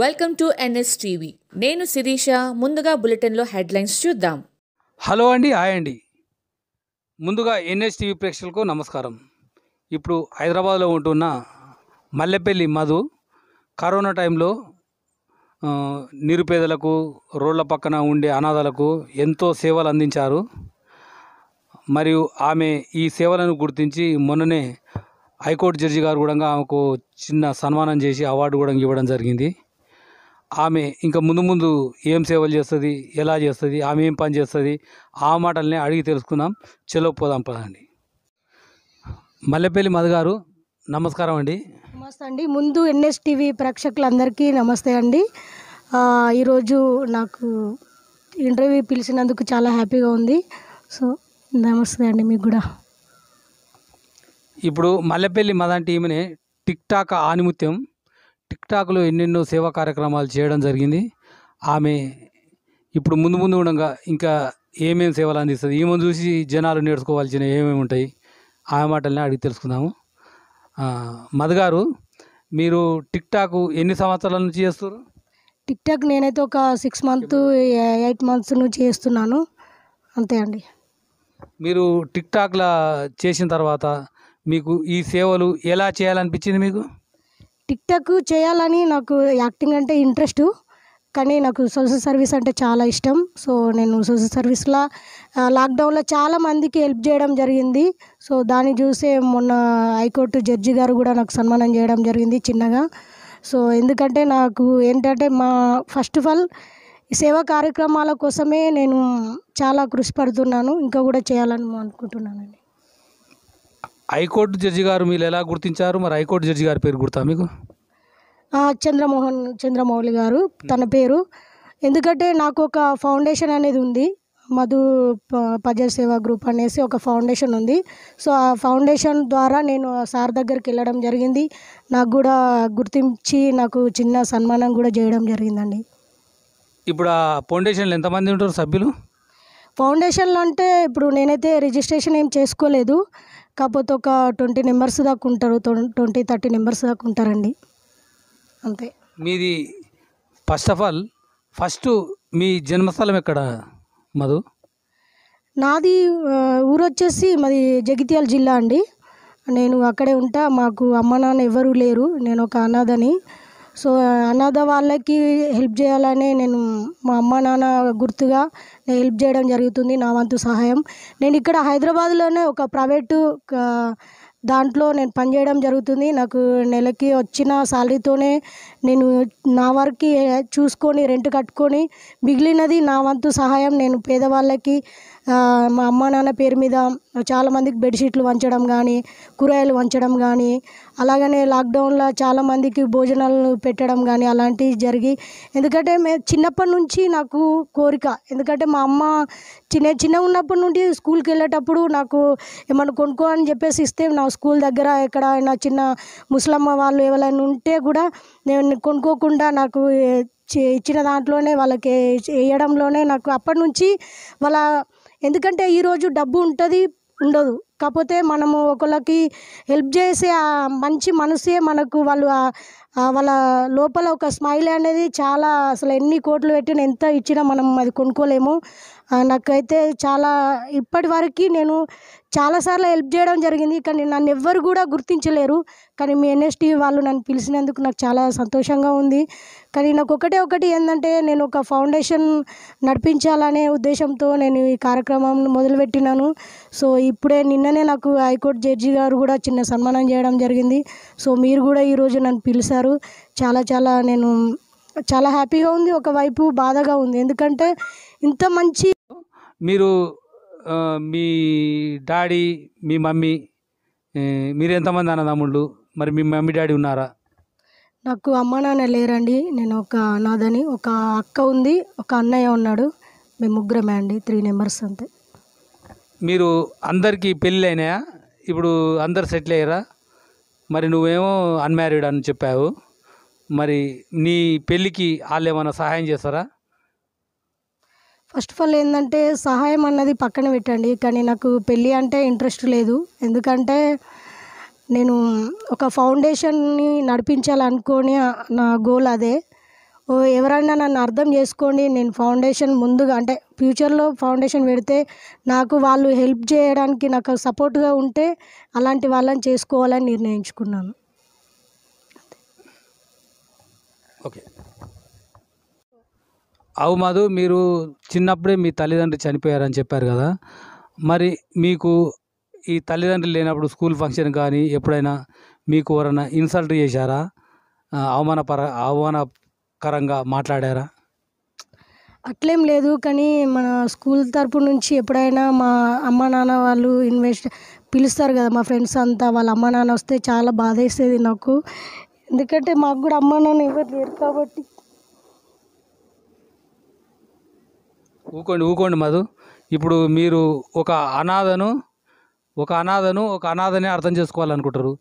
welcome to NS TV నేను శిరీష ముందుగా బులెటిన్లో హెడ్లైన్స్ చూద్దాం హలో అండి హాయ్ అండి ముందుగా ఎన్ఎస్ టీవీ ప్రేక్షకులకు నమస్కారం ఇప్పుడు హైదరాబాద్లో ఉంటున్న మల్లెపల్లి మధు కరోనా టైంలో నిరుపేదలకు రోడ్ల పక్కన ఉండే అనాథలకు ఎంతో సేవలు అందించారు మరియు ఆమె ఈ సేవలను గుర్తించి మొన్ననే హైకోర్టు జడ్జి గారు కూడా ఆమెకు చిన్న సన్మానం చేసి అవార్డు కూడా ఇవ్వడం జరిగింది ఆమె ఇంకా ముందు ముందు ఏం సేవలు చేస్తుంది ఎలా చేస్తుంది ఆమె ఏం పని చేస్తుంది ఆ మాటల్ని అడిగి తెలుసుకుందాం చెలో పోదాం పదండి మల్లెపల్లి మధుగారు నమస్కారం అండి నమస్తే అండి ముందు ఎన్ఎస్టీవీ ప్రేక్షకులందరికీ నమస్తే అండి ఈరోజు నాకు ఇంటర్వ్యూ పిలిచినందుకు చాలా హ్యాపీగా ఉంది సో నమస్తే అండి మీకు కూడా ఇప్పుడు మల్లెపల్లి మదన్ టీమ్ని టిక్ టాక్ ఆనిమిత్యం టిక్టాక్లో ఎన్నెన్నో సేవా కార్యక్రమాలు చేయడం జరిగింది ఆమె ఇప్పుడు ముందు ముందు ఉండగా ఇంకా ఏమేమి సేవలు అందిస్తుంది ఈమెను చూసి జనాలు నేర్చుకోవాల్సిన ఏమేమి ఉంటాయి ఆ మాటల్ని అడిగి తెలుసుకుందాము మధుగారు మీరు టాక్ ఎన్ని సంవత్సరాల నుంచి చేస్తారు టిక్టాక్ నేనైతే ఒక సిక్స్ మంత్ ఎయిట్ మంత్స్ నుంచి చేస్తున్నాను అంతే అండి మీరు టాక్లా చేసిన తర్వాత మీకు ఈ సేవలు ఎలా చేయాలనిపించింది మీకు టిక్టాక్ చేయాలని నాకు యాక్టింగ్ అంటే ఇంట్రెస్ట్ కానీ నాకు సోషల్ సర్వీస్ అంటే చాలా ఇష్టం సో నేను సోషల్ సర్వీస్లో లాక్డౌన్లో చాలా మందికి హెల్ప్ చేయడం జరిగింది సో దాన్ని చూసే మొన్న హైకోర్టు జడ్జి గారు కూడా నాకు సన్మానం చేయడం జరిగింది చిన్నగా సో ఎందుకంటే నాకు ఏంటంటే మా ఫస్ట్ ఆఫ్ ఆల్ సేవా కార్యక్రమాల కోసమే నేను చాలా కృషి పడుతున్నాను ఇంకా కూడా చేయాలని అనుకుంటున్నానండి హైకోర్టు జడ్జి గారు మీరు ఎలా గుర్తించారు మరి హైకోర్టు జడ్జి గారి పేరు గుర్తా మీకు చంద్రమోహన్ చంద్రమౌళి గారు తన పేరు ఎందుకంటే నాకు ఒక ఫౌండేషన్ అనేది ఉంది మధు ప్రజా సేవా గ్రూప్ అనేసి ఒక ఫౌండేషన్ ఉంది సో ఆ ఫౌండేషన్ ద్వారా నేను సార్ దగ్గరికి వెళ్ళడం జరిగింది నాకు కూడా గుర్తించి నాకు చిన్న సన్మానం కూడా చేయడం జరిగిందండి ఇప్పుడు ఆ ఫౌండేషన్లో ఎంతమంది ఉంటారు సభ్యులు ఫౌండేషన్లు అంటే ఇప్పుడు నేనైతే రిజిస్ట్రేషన్ ఏం చేసుకోలేదు కాకపోతే ఒక ట్వంటీ మెంబర్స్ దాకా ఉంటారు ట్వంటీ థర్టీ మెంబర్స్ దాకా ఉంటారండి అంతే మీది ఫస్ట్ ఆఫ్ ఆల్ ఫస్ట్ మీ జన్మస్థలం ఎక్కడ మధు నాది ఊరు వచ్చేసి మాది జగిత్యాల జిల్లా అండి నేను అక్కడే ఉంటా మాకు అమ్మ నాన్న ఎవరూ లేరు నేను ఒక అనాథని సో అనాథ వాళ్ళకి హెల్ప్ చేయాలనే నేను మా అమ్మ నాన్న గుర్తుగా హెల్ప్ చేయడం జరుగుతుంది నా వంతు సహాయం నేను ఇక్కడ హైదరాబాద్లోనే ఒక ప్రైవేటు దాంట్లో నేను పనిచేయడం జరుగుతుంది నాకు నెలకి వచ్చిన శాలరీతోనే నేను నా వరకు చూసుకొని రెంట్ కట్టుకొని మిగిలినది నా వంతు సహాయం నేను పేదవాళ్ళకి మా అమ్మ నాన్న పేరు మీద చాలామందికి బెడ్షీట్లు వంచడం కానీ కూరగాయలు వంచడం కానీ అలాగనే లాక్డౌన్లో చాలామందికి భోజనాలు పెట్టడం కానీ అలాంటివి జరిగి ఎందుకంటే మే చిన్నప్పటి నుంచి నాకు కోరిక ఎందుకంటే మా అమ్మ చిన్న చిన్నగా ఉన్నప్పటి నుండి స్కూల్కి వెళ్ళేటప్పుడు నాకు ఏమన్నా కొనుక్కో అని చెప్పేసి ఇస్తే నా స్కూల్ దగ్గర ఎక్కడైనా చిన్న ముసలమ్మ వాళ్ళు ఎవరైనా ఉంటే కూడా నేను కొనుక్కోకుండా నాకు ఇచ్చిన దాంట్లోనే వాళ్ళకి వేయడంలోనే నాకు అప్పటి నుంచి వాళ్ళ ఎందుకంటే ఈరోజు డబ్బు ఉంటుంది ఉండదు కాకపోతే మనము ఒకళ్ళకి హెల్ప్ చేసే ఆ మంచి మనసే మనకు వాళ్ళు వాళ్ళ లోపల ఒక స్మైల్ అనేది చాలా అసలు ఎన్ని కోట్లు పెట్టిన ఎంత ఇచ్చినా మనం అది కొనుక్కోలేము నాకైతే చాలా ఇప్పటి వరకు నేను చాలాసార్లు హెల్ప్ చేయడం జరిగింది కానీ నన్ను ఎవ్వరు కూడా గుర్తించలేరు కానీ మీ ఎన్ఎస్టీ వాళ్ళు నన్ను పిలిచినందుకు నాకు చాలా సంతోషంగా ఉంది కానీ నాకు ఒకటే ఒకటి ఏంటంటే నేను ఒక ఫౌండేషన్ నడిపించాలనే ఉద్దేశంతో నేను ఈ కార్యక్రమం మొదలుపెట్టినాను సో ఇప్పుడే నిన్ననే నాకు హైకోర్టు జడ్జి గారు కూడా చిన్న సన్మానం చేయడం జరిగింది సో మీరు కూడా ఈరోజు నన్ను పిలిచారు చాలా చాలా నేను చాలా హ్యాపీగా ఉంది ఒకవైపు బాధగా ఉంది ఎందుకంటే ఇంత మంచి మీరు మీ డాడీ మీ మమ్మీ మీరు ఎంతమంది అన్నదమ్ముళ్ళు మరి మీ మమ్మీ డాడీ ఉన్నారా నాకు అమ్మ నాన్న లేరండి నేను ఒక నాదని ఒక అక్క ఉంది ఒక అన్నయ్య ఉన్నాడు మేము ముగ్గురమే అండి త్రీ మెంబర్స్ అంతే మీరు అందరికీ పెళ్ళి ఇప్పుడు అందరు సెటిల్ అయ్యారా మరి నువ్వేమో అన్మ్యారీడ్ అని చెప్పావు మరి నీ పెళ్ళికి వాళ్ళు ఏమైనా సహాయం చేస్తారా ఫస్ట్ ఆఫ్ ఆల్ ఏంటంటే సహాయం అన్నది పక్కన పెట్టండి కానీ నాకు పెళ్ళి అంటే ఇంట్రెస్ట్ లేదు ఎందుకంటే నేను ఒక ఫౌండేషన్ని నడిపించాలనుకోని నా గోల్ అదే ఎవరైనా నన్ను అర్థం చేసుకోండి నేను ఫౌండేషన్ ముందుగా అంటే ఫ్యూచర్లో ఫౌండేషన్ పెడితే నాకు వాళ్ళు హెల్ప్ చేయడానికి నాకు సపోర్ట్గా ఉంటే అలాంటి వాళ్ళని చేసుకోవాలని నిర్ణయించుకున్నాను ఓకే అవు మాధు మీరు చిన్నప్పుడే మీ తల్లిదండ్రులు చనిపోయారని చెప్పారు కదా మరి మీకు ఈ తల్లిదండ్రులు లేనప్పుడు స్కూల్ ఫంక్షన్ కానీ ఎప్పుడైనా మీకు ఎవరైనా ఇన్సల్ట్ చేశారా అవమానపర అవమానకరంగా మాట్లాడారా అట్లేం లేదు కానీ మన స్కూల్ తరపు నుంచి ఎప్పుడైనా మా అమ్మ నాన్న వాళ్ళు ఇన్వెస్ట్ పిలుస్తారు కదా మా ఫ్రెండ్స్ అంతా వాళ్ళ అమ్మ నాన్న వస్తే చాలా బాధ నాకు ఎందుకంటే మాకు కూడా అమ్మ నాన్న ఎవరు లేరు కాబట్టి ఊకోండి ఊకోండి మధు ఇప్పుడు మీరు ఒక అనాథను ఒక అనాథను ఒక అనాథనే అర్థం చేసుకోవాలనుకుంటారు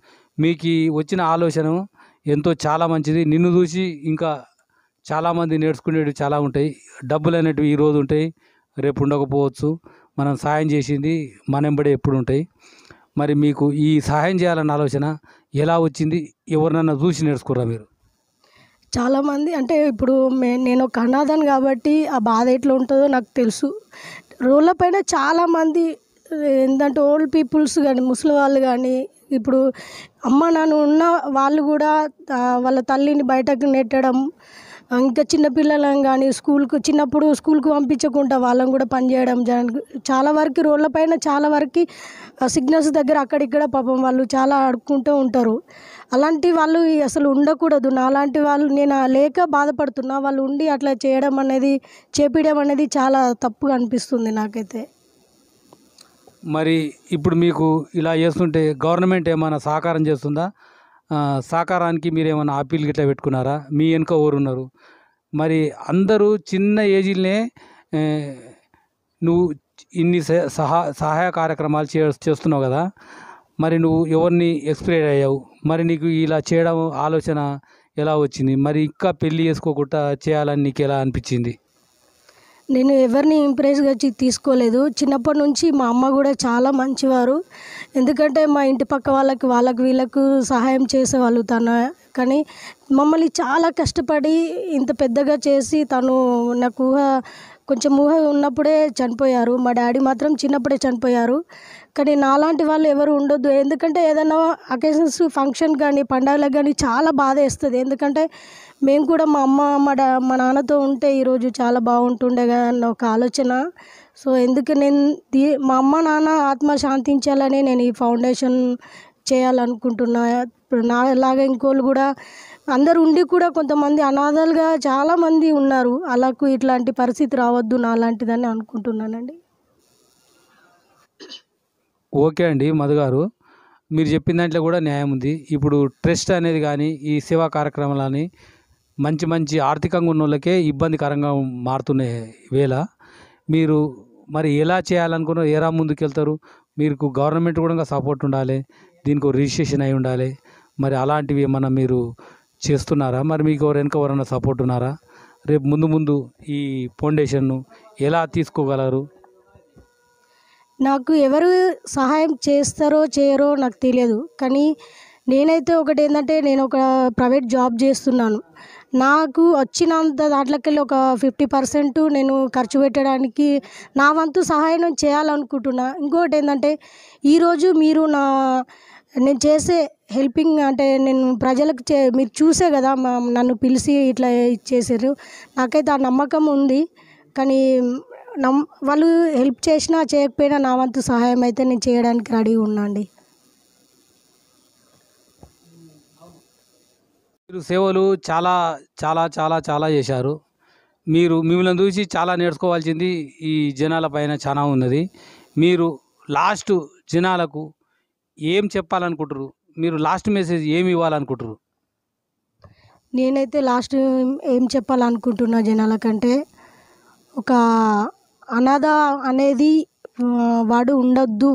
మీకు వచ్చిన ఆలోచన ఎంతో చాలా మంచిది నిన్ను చూసి ఇంకా చాలామంది నేర్చుకునేవి చాలా ఉంటాయి డబ్బులు అనేటివి ఈరోజు ఉంటాయి రేపు ఉండకపోవచ్చు మనం సహాయం చేసింది మనంబడే ఎప్పుడు ఉంటాయి మరి మీకు ఈ సహాయం చేయాలన్న ఆలోచన ఎలా వచ్చింది ఎవరినన్నా చూసి నేర్చుకురా మీరు చాలామంది అంటే ఇప్పుడు నేను ఒక అనాథను కాబట్టి ఆ బాధ ఎట్లా ఉంటుందో నాకు తెలుసు రోడ్ల పైన చాలామంది ఏంటంటే ఓల్డ్ పీపుల్స్ కానీ ముసలి వాళ్ళు కానీ ఇప్పుడు అమ్మ నాన్న ఉన్న వాళ్ళు కూడా వాళ్ళ తల్లిని బయటకు నెట్టడం ఇంకా చిన్నపిల్లలను కానీ స్కూల్కు చిన్నప్పుడు స్కూల్కు పంపించకుండా వాళ్ళని కూడా పని చేయడం చాలా వరకు రోడ్ల పైన చాలా వరకు సిగ్నల్స్ దగ్గర అక్కడిక్కడ పాపం వాళ్ళు చాలా ఆడుకుంటూ ఉంటారు అలాంటి వాళ్ళు అసలు ఉండకూడదు నా అలాంటి వాళ్ళు నేను లేక బాధపడుతున్నా వాళ్ళు ఉండి అట్లా చేయడం అనేది చేపించడం అనేది చాలా తప్పుగా అనిపిస్తుంది నాకైతే మరి ఇప్పుడు మీకు ఇలా చేస్తుంటే గవర్నమెంట్ ఏమైనా సహకారం చేస్తుందా సాకారానికి మీరేమైనా అప్పీల్ గిట్లా పెట్టుకున్నారా మీ వెనుక ఉన్నారు మరి అందరూ చిన్న ఏజీలనే నువ్వు ఇన్ని సహా సహాయ కార్యక్రమాలు చే చేస్తున్నావు కదా మరి నువ్వు ఎవరిని ఎక్స్పైర్ అయ్యావు మరి నీకు ఇలా చేయడం ఆలోచన ఎలా వచ్చింది మరి ఇంకా పెళ్ళి చేసుకోకుండా చేయాలని నీకు ఎలా అనిపించింది నేను ఎవరిని ఇంప్రెస్గా తీసుకోలేదు చిన్నప్పటి నుంచి మా అమ్మ కూడా చాలా మంచివారు ఎందుకంటే మా ఇంటి పక్క వాళ్ళకి వాళ్ళకి వీళ్ళకు సహాయం చేసేవాళ్ళు తను కానీ మమ్మల్ని చాలా కష్టపడి ఇంత పెద్దగా చేసి తను నాకు ఊహ కొంచెం ఊహ ఉన్నప్పుడే చనిపోయారు మా డాడీ మాత్రం చిన్నప్పుడే చనిపోయారు కానీ నాలాంటి వాళ్ళు ఎవరు ఉండొద్దు ఎందుకంటే ఏదైనా అకేషన్స్ ఫంక్షన్ కానీ పండగలకు కానీ చాలా బాధ ఎందుకంటే మేము కూడా మా అమ్మ మా డా మా నాన్నతో ఉంటే ఈరోజు చాలా బాగుంటుండేగా అన్న ఒక ఆలోచన సో ఎందుకు నేను దీ మా అమ్మ నాన్న ఆత్మ శాంతించాలని నేను ఈ ఫౌండేషన్ చేయాలనుకుంటున్నా నాలాగా ఇంకోళ్ళు కూడా అందరు ఉండి కూడా కొంతమంది అనాథలుగా చాలామంది ఉన్నారు అలాకు ఇట్లాంటి పరిస్థితి రావద్దు నాలాంటిదని అనుకుంటున్నానండి ఓకే అండి మధుగారు మీరు చెప్పిన దాంట్లో కూడా న్యాయం ఉంది ఇప్పుడు ట్రస్ట్ అనేది కానీ ఈ సేవా కార్యక్రమాలని మంచి మంచి ఆర్థికంగా ఉన్న వాళ్ళకే ఇబ్బందికరంగా మారుతున్న వేళ మీరు మరి ఎలా చేయాలనుకున్న ఎలా ముందుకెళ్తారు మీకు గవర్నమెంట్ కూడా సపోర్ట్ ఉండాలి దీనికి రిజిస్ట్రేషన్ అయి ఉండాలి మరి అలాంటివి ఏమన్నా మీరు చేస్తున్నారా మరి మీకు వెనక ఎవరైనా సపోర్ట్ ఉన్నారా రేపు ముందు ముందు ఈ ఫౌండేషన్ను ఎలా తీసుకోగలరు నాకు ఎవరు సహాయం చేస్తారో చేయరో నాకు తెలియదు కానీ నేనైతే ఒకటి ఏంటంటే నేను ఒక ప్రైవేట్ జాబ్ చేస్తున్నాను నాకు వచ్చినంత దాంట్లోకెళ్ళి ఒక ఫిఫ్టీ పర్సెంట్ నేను ఖర్చు పెట్టడానికి నా వంతు సహాయం నేను చేయాలనుకుంటున్నా ఇంకోటి ఏంటంటే ఈరోజు మీరు నా నేను చేసే హెల్పింగ్ అంటే నేను ప్రజలకు చే మీరు చూసే కదా నన్ను పిలిచి ఇట్లా ఇచ్చేసారు నాకైతే ఆ నమ్మకం ఉంది కానీ నమ్ వాళ్ళు హెల్ప్ చేసినా చేయకపోయినా నా వంతు సహాయం అయితే నేను చేయడానికి రెడీగా ఉన్నాండి మీరు సేవలు చాలా చాలా చాలా చాలా చేశారు మీరు మిమ్మల్ని చూసి చాలా నేర్చుకోవాల్సింది ఈ జనాల పైన చాలా ఉన్నది మీరు లాస్ట్ జనాలకు ఏం చెప్పాలనుకుంటారు మీరు లాస్ట్ మెసేజ్ ఏమి ఇవ్వాలనుకుంటారు నేనైతే లాస్ట్ ఏం చెప్పాలనుకుంటున్నా జనాలకంటే ఒక అనాథ అనేది వాడు ఉండొద్దు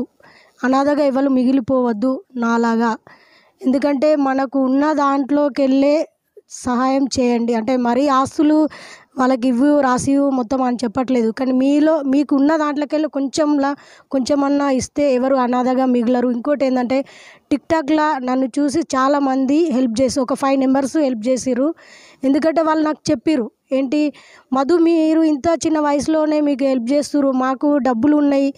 అనాథగా ఎవరు మిగిలిపోవద్దు నాలాగా ఎందుకంటే మనకు ఉన్న దాంట్లోకి వెళ్ళే సహాయం చేయండి అంటే మరీ ఆస్తులు వాళ్ళకి ఇవ్వు రాసివు మొత్తం అని చెప్పట్లేదు కానీ మీలో మీకు ఉన్న దాంట్లోకెళ్ళి కొంచెంలా కొంచెమన్నా ఇస్తే ఎవరు అనాథగా మిగలరు ఇంకోటి ఏంటంటే టిక్టాక్లా నన్ను చూసి చాలామంది హెల్ప్ చేసి ఒక ఫైవ్ మెంబర్స్ హెల్ప్ చేసిరు ఎందుకంటే వాళ్ళు నాకు చెప్పిర్రు ఏంటి మధు మీరు ఇంత చిన్న వయసులోనే మీకు హెల్ప్ చేస్తురు మాకు డబ్బులు ఉన్నాయి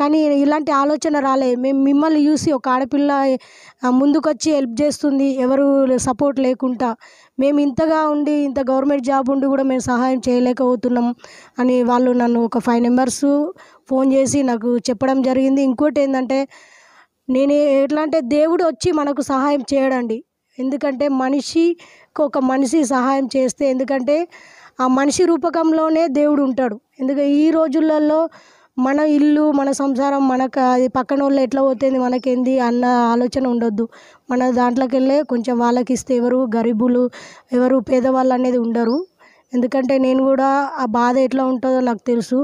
కానీ ఇలాంటి ఆలోచన రాలే మేము మిమ్మల్ని చూసి ఒక ఆడపిల్ల ముందుకొచ్చి హెల్ప్ చేస్తుంది ఎవరు సపోర్ట్ లేకుండా మేము ఇంతగా ఉండి ఇంత గవర్నమెంట్ జాబ్ ఉండి కూడా మేము సహాయం చేయలేకపోతున్నాం అని వాళ్ళు నన్ను ఒక ఫైవ్ మెంబర్స్ ఫోన్ చేసి నాకు చెప్పడం జరిగింది ఇంకోటి ఏంటంటే నేను ఎట్లా అంటే దేవుడు వచ్చి మనకు సహాయం చేయడండి ఎందుకంటే మనిషి ఒక మనిషి సహాయం చేస్తే ఎందుకంటే ఆ మనిషి రూపకంలోనే దేవుడు ఉంటాడు ఎందుకంటే ఈ రోజులలో మన ఇల్లు మన సంసారం మనకు అది పక్కన వాళ్ళు ఎట్లా పోతుంది మనకేంది అన్న ఆలోచన ఉండొద్దు మన దాంట్లోకి వెళ్ళే కొంచెం వాళ్ళకి ఇస్తే ఎవరు గరీబులు ఎవరు పేదవాళ్ళు అనేది ఉండరు ఎందుకంటే నేను కూడా ఆ బాధ ఎట్లా ఉంటుందో నాకు తెలుసు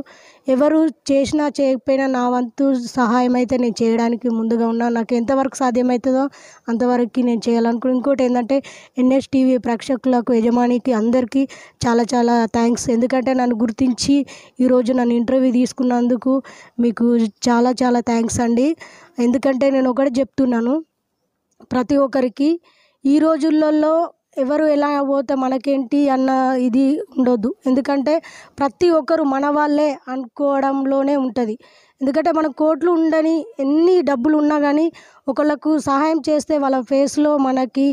ఎవరు చేసినా చేయకపోయినా నా వంతు సహాయం అయితే నేను చేయడానికి ముందుగా ఉన్నా నాకు ఎంతవరకు సాధ్యమవుతుందో అంతవరకు నేను చేయాలనుకున్నాను ఇంకోటి ఏంటంటే ఎన్ఎస్ టీవీ ప్రేక్షకులకు యజమానికి అందరికీ చాలా చాలా థ్యాంక్స్ ఎందుకంటే నన్ను గుర్తించి ఈరోజు నన్ను ఇంటర్వ్యూ తీసుకున్నందుకు మీకు చాలా చాలా థ్యాంక్స్ అండి ఎందుకంటే నేను ఒకటి చెప్తున్నాను ప్రతి ఒక్కరికి ఈ రోజులలో ఎవరు ఎలా పోతే మనకేంటి అన్న ఇది ఉండొద్దు ఎందుకంటే ప్రతి ఒక్కరు మన వాళ్ళే అనుకోవడంలోనే ఉంటుంది ఎందుకంటే మన కోట్లు ఉండని ఎన్ని డబ్బులు ఉన్నా కానీ ఒకళ్ళకు సహాయం చేస్తే వాళ్ళ ఫేస్లో మనకి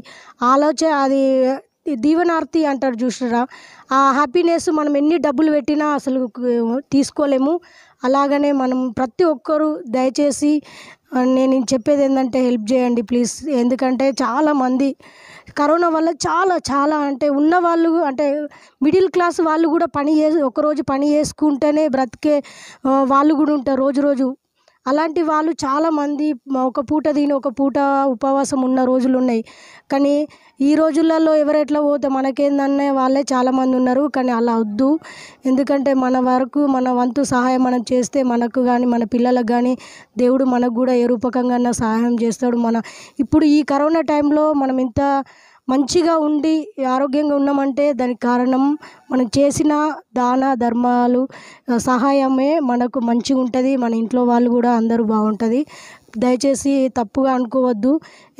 ఆలోచన అది దీవనార్తి అంటారు చూసారా ఆ హ్యాపీనెస్ మనం ఎన్ని డబ్బులు పెట్టినా అసలు తీసుకోలేము అలాగనే మనం ప్రతి ఒక్కరూ దయచేసి నేను చెప్పేది ఏంటంటే హెల్ప్ చేయండి ప్లీజ్ ఎందుకంటే చాలామంది కరోనా వల్ల చాలా చాలా అంటే ఉన్నవాళ్ళు అంటే మిడిల్ క్లాస్ వాళ్ళు కూడా పని చే ఒకరోజు పని చేసుకుంటేనే బ్రతికే వాళ్ళు కూడా ఉంటారు రోజు రోజు అలాంటి వాళ్ళు చాలామంది ఒక పూట దీని ఒక పూట ఉపవాసం ఉన్న రోజులు ఉన్నాయి కానీ ఈ రోజులలో ఎవరెట్లా పోతే మనకేందనే వాళ్ళే చాలామంది ఉన్నారు కానీ అలా వద్దు ఎందుకంటే మన వరకు మన వంతు సహాయం మనం చేస్తే మనకు కానీ మన పిల్లలకు కానీ దేవుడు మనకు కూడా ఏ రూపకంగా సహాయం చేస్తాడు మన ఇప్పుడు ఈ కరోనా టైంలో మనం ఇంత మంచిగా ఉండి ఆరోగ్యంగా ఉన్నామంటే దానికి కారణం మనం చేసిన దాన ధర్మాలు సహాయమే మనకు మంచిగా ఉంటుంది మన ఇంట్లో వాళ్ళు కూడా అందరూ బాగుంటుంది దయచేసి తప్పుగా అనుకోవద్దు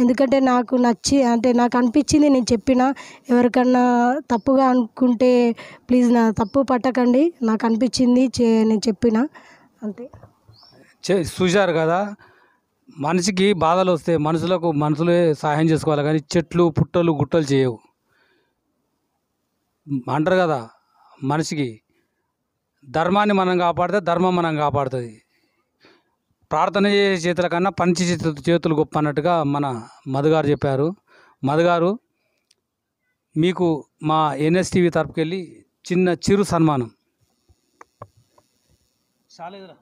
ఎందుకంటే నాకు నచ్చి అంటే నాకు అనిపించింది నేను చెప్పిన ఎవరికన్నా తప్పుగా అనుకుంటే ప్లీజ్ నా తప్పు పట్టకండి నాకు అనిపించింది చే నేను చెప్పిన అంతే చూశారు కదా మనిషికి బాధలు వస్తే మనుషులకు మనుషులే సహాయం చేసుకోవాలి కానీ చెట్లు పుట్టలు గుట్టలు చేయవు అంటారు కదా మనిషికి ధర్మాన్ని మనం కాపాడితే ధర్మం మనం కాపాడుతుంది ప్రార్థన చేసే చేతుల కన్నా పంచి చేతులు గొప్ప అన్నట్టుగా మన మధుగారు చెప్పారు మధుగారు మీకు మా ఎన్ఎస్టీవీ తరపుకెళ్ళి చిన్న చిరు సన్మానం చాలేదురా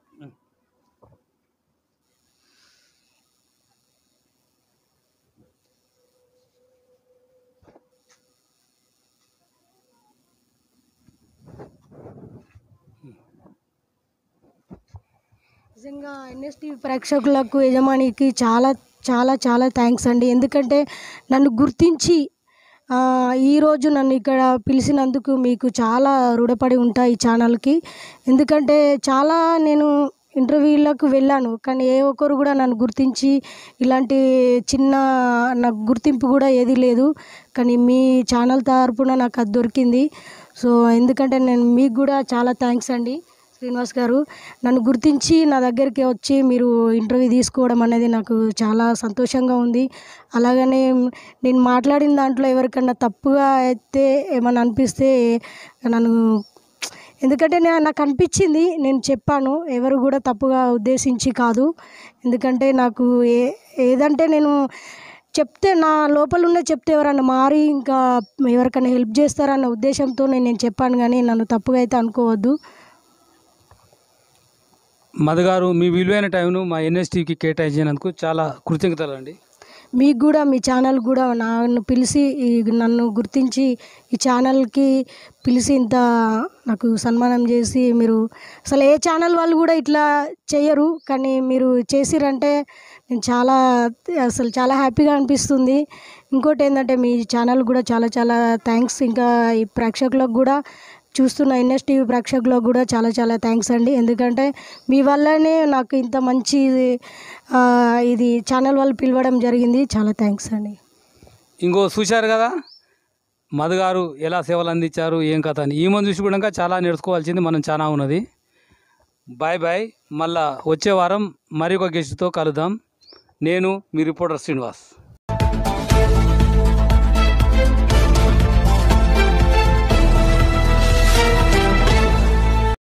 నిజంగా ఎన్ఎస్టీ ప్రేక్షకులకు యజమానికి చాలా చాలా చాలా థ్యాంక్స్ అండి ఎందుకంటే నన్ను గుర్తించి ఈరోజు నన్ను ఇక్కడ పిలిచినందుకు మీకు చాలా రుణపడి ఉంటాయి ఈ ఛానల్కి ఎందుకంటే చాలా నేను ఇంటర్వ్యూలకు వెళ్ళాను కానీ ఏ ఒక్కరు కూడా నన్ను గుర్తించి ఇలాంటి చిన్న నాకు గుర్తింపు కూడా ఏది లేదు కానీ మీ ఛానల్ తరపున నాకు అది దొరికింది సో ఎందుకంటే నేను మీకు కూడా చాలా థ్యాంక్స్ అండి శ్రీనివాస్ గారు నన్ను గుర్తించి నా దగ్గరికి వచ్చి మీరు ఇంటర్వ్యూ తీసుకోవడం అనేది నాకు చాలా సంతోషంగా ఉంది అలాగనే నేను మాట్లాడిన దాంట్లో ఎవరికన్నా తప్పుగా అయితే ఏమైనా అనిపిస్తే నన్ను ఎందుకంటే నేను నాకు అనిపించింది నేను చెప్పాను ఎవరు కూడా తప్పుగా ఉద్దేశించి కాదు ఎందుకంటే నాకు ఏ ఏదంటే నేను చెప్తే నా లోపల ఉన్న చెప్తే ఎవరన్నా మారి ఇంకా ఎవరికైనా హెల్ప్ చేస్తారన్న ఉద్దేశంతో నేను చెప్పాను కానీ నన్ను తప్పుగా అయితే అనుకోవద్దు మధుగారు మీ విలువైన టైంను మా ఎన్ఎస్టీకి కేటాయించినందుకు చాలా కృతజ్ఞతలు అండి మీకు కూడా మీ ఛానల్ కూడా నన్ను పిలిచి నన్ను గుర్తించి ఈ ఛానల్కి పిలిచి ఇంత నాకు సన్మానం చేసి మీరు అసలు ఏ ఛానల్ వాళ్ళు కూడా ఇట్లా చేయరు కానీ మీరు చేసిరంటే నేను చాలా అసలు చాలా హ్యాపీగా అనిపిస్తుంది ఇంకోటి ఏంటంటే మీ ఛానల్ కూడా చాలా చాలా థ్యాంక్స్ ఇంకా ఈ ప్రేక్షకులకు కూడా చూస్తున్న ఎన్ఎస్టీవీ ప్రేక్షకులకు కూడా చాలా చాలా థ్యాంక్స్ అండి ఎందుకంటే మీ వల్లనే నాకు ఇంత మంచి ఇది ఛానల్ వల్ల పిలవడం జరిగింది చాలా థ్యాంక్స్ అండి ఇంకో చూశారు కదా మధుగారు ఎలా సేవలు అందించారు ఏం కథ అని ఈ మంది చూసి కూడా చాలా నేర్చుకోవాల్సింది మనం చాలా ఉన్నది బాయ్ బాయ్ మళ్ళా వచ్చే వారం మరొక గెస్ట్తో కలుద్దాం నేను మీ రిపోర్టర్ శ్రీనివాస్